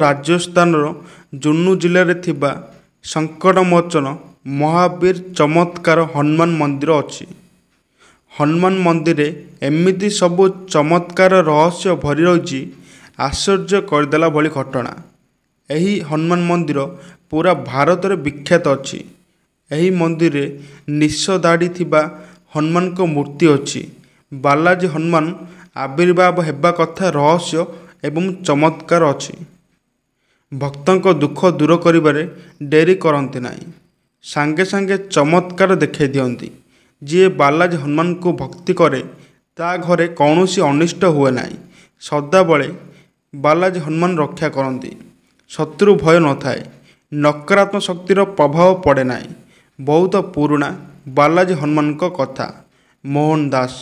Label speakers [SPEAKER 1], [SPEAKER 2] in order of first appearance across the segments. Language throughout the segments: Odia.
[SPEAKER 1] ରାଜସ୍ଥାନର ଜୁନୁ ଜିଲ୍ଲାରେ ଥିବା ସଙ୍କଟମୋଚନ ମହାବୀର ଚମତ୍କାର ହନୁମାନ ମନ୍ଦିର ଅଛି ହନୁମାନ ମନ୍ଦିରରେ ଏମିତି ସବୁ ଚମତ୍କାର ରହସ୍ୟ ଭରି ରହିଛି ଆଶ୍ଚର୍ଯ୍ୟ କରିଦେଲା ଭଳି ଘଟଣା ଏହି ହନୁମାନ ମନ୍ଦିର ପୁରା ଭାରତରେ ବିଖ୍ୟାତ ଅଛି ଏହି ମନ୍ଦିରରେ ନିଶ ଦାଢ଼ି ଥିବା ହନୁମାନଙ୍କ ମୂର୍ତ୍ତି ଅଛି ବାଲାଜୀ ହନୁମାନ ଆବିର୍ଭାବ ହେବା କଥା ରହସ୍ୟ ଏବଂ ଚମତ୍କାର ଅଛି ଭକ୍ତଙ୍କ ଦୁଃଖ ଦୂର କରିବାରେ ଡେରି କରନ୍ତି ନାହିଁ ସାଙ୍ଗେ ସାଙ୍ଗେ ଚମତ୍କାର ଦେଖାଇ ଦିଅନ୍ତି ଯିଏ ବାଲାଜୀ ହନୁମାନଙ୍କୁ ଭକ୍ତି କରେ ତା ଘରେ କୌଣସି ଅନିଷ୍ଟ ହୁଏ ନାହିଁ ସଦାବେଳେ ବାଲାଜୀ ହନୁମାନ ରକ୍ଷା କରନ୍ତି ଶତ୍ରୁ ଭୟ ନଥାଏ ନକାରାତ୍ମକ ଶକ୍ତିର ପ୍ରଭାବ ପଡ଼େ ନାହିଁ ବହୁତ ପୁରୁଣା ବାଲାଜୀ ହନୁମାନଙ୍କ କଥା ମୋହନ ଦାସ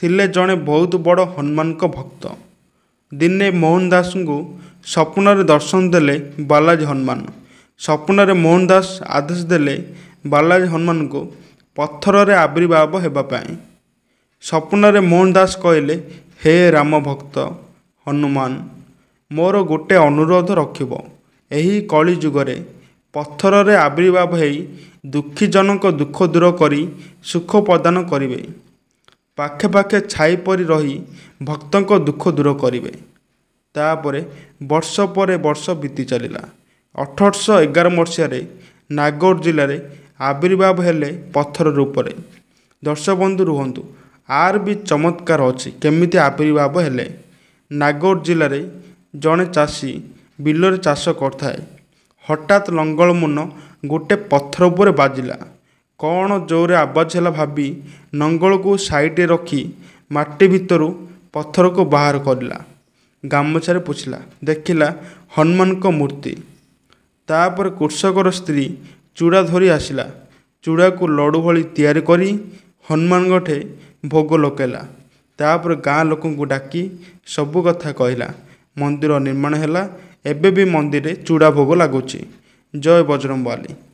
[SPEAKER 1] ଥିଲେ ଜଣେ ବହୁତ ବଡ଼ ହନୁମାନଙ୍କ ଭକ୍ତ ଦିନେ ମୋହନ ଦାସଙ୍କୁ ସ୍ୱପ୍ନରେ ଦର୍ଶନ ଦେଲେ ବାଲାଜୀ ହନୁମାନ ସ୍ୱପ୍ନରେ ମୋହନ ଦାସ ଆଦେଶ ଦେଲେ ବାଲାଜୀ ହନୁମାନଙ୍କୁ ପଥରରେ ଆବିର୍ଭାବ ହେବା ପାଇଁ ସ୍ୱପ୍ନରେ ମୋହନ ଦାସ କହିଲେ ହେ ରାମ ଭକ୍ତ ହନୁମାନ ମୋର ଗୋଟେ ଅନୁରୋଧ ରଖିବ ଏହି କଳି ଯୁଗରେ ପଥରରେ ଆବିର୍ଭାବ ହୋଇ ଦୁଃଖୀ ଦୁଃଖୀଜନଙ୍କ ଦୁଃଖ ଦୂର କରି ସୁଖ ପ୍ରଦାନ କରିବେ ପାଖେ ପାଖେ ଛାଇ ପରି ରହି ଭକ୍ତଙ୍କ ଦୁଃଖ ଦୂର କରିବେ ତାପରେ ବର୍ଷ ପରେ ବର୍ଷ ବିତି ଚାଲିଲା ଅଠରଶହ ଏଗାର ମସିହାରେ ନାଗୌର ଜିଲ୍ଲାରେ ଆବିର୍ଭାବ ହେଲେ ପଥର ରୂପରେ ଦର୍ଶକ ବନ୍ଧୁ ରୁହନ୍ତୁ ଆର୍ ବି ଚମତ୍କାର ଅଛି କେମିତି ଆବିର୍ଭାବ ହେଲେ ନାଗୌର ଜିଲ୍ଲାରେ ଜଣେ ଚାଷୀ ବିଲରେ ଚାଷ କରିଥାଏ ହଠାତ୍ ଲଙ୍ଗଳ ମୁନ ଗୋଟେ ପଥର ଉପରେ ବାଜିଲା କ'ଣ ଜୋରରେ ଆବାଜ ହେଲା ଭାବି ଲଙ୍ଗଳକୁ ସାଇଡ଼୍ରେ ରଖି ମାଟି ଭିତରୁ ପଥରକୁ ବାହାର କରିଲା ଗାମୁଛାରେ ପୋଛିଲା ଦେଖିଲା ହନୁମାନଙ୍କ ମୂର୍ତ୍ତି ତାପରେ କୃଷକର ସ୍ତ୍ରୀ ଚୂଡ଼ା ଧରି ଆସିଲା ଚୂଡ଼ାକୁ ଲଡ଼ୁ ଭଳି ତିଆରି କରି ହନୁମାନଙ୍କଠେ ଭୋଗ ଲଗାଇଲା ତାପରେ ଗାଁ ଲୋକଙ୍କୁ ଡାକି ସବୁ କଥା କହିଲା ମନ୍ଦିର ନିର୍ମାଣ ହେଲା ଏବେ ବି ମନ୍ଦିରରେ ଚୂଡ଼ା ଭୋଗ ଲାଗୁଛି ଜୟ ବଜରଙ୍ଗବାଲି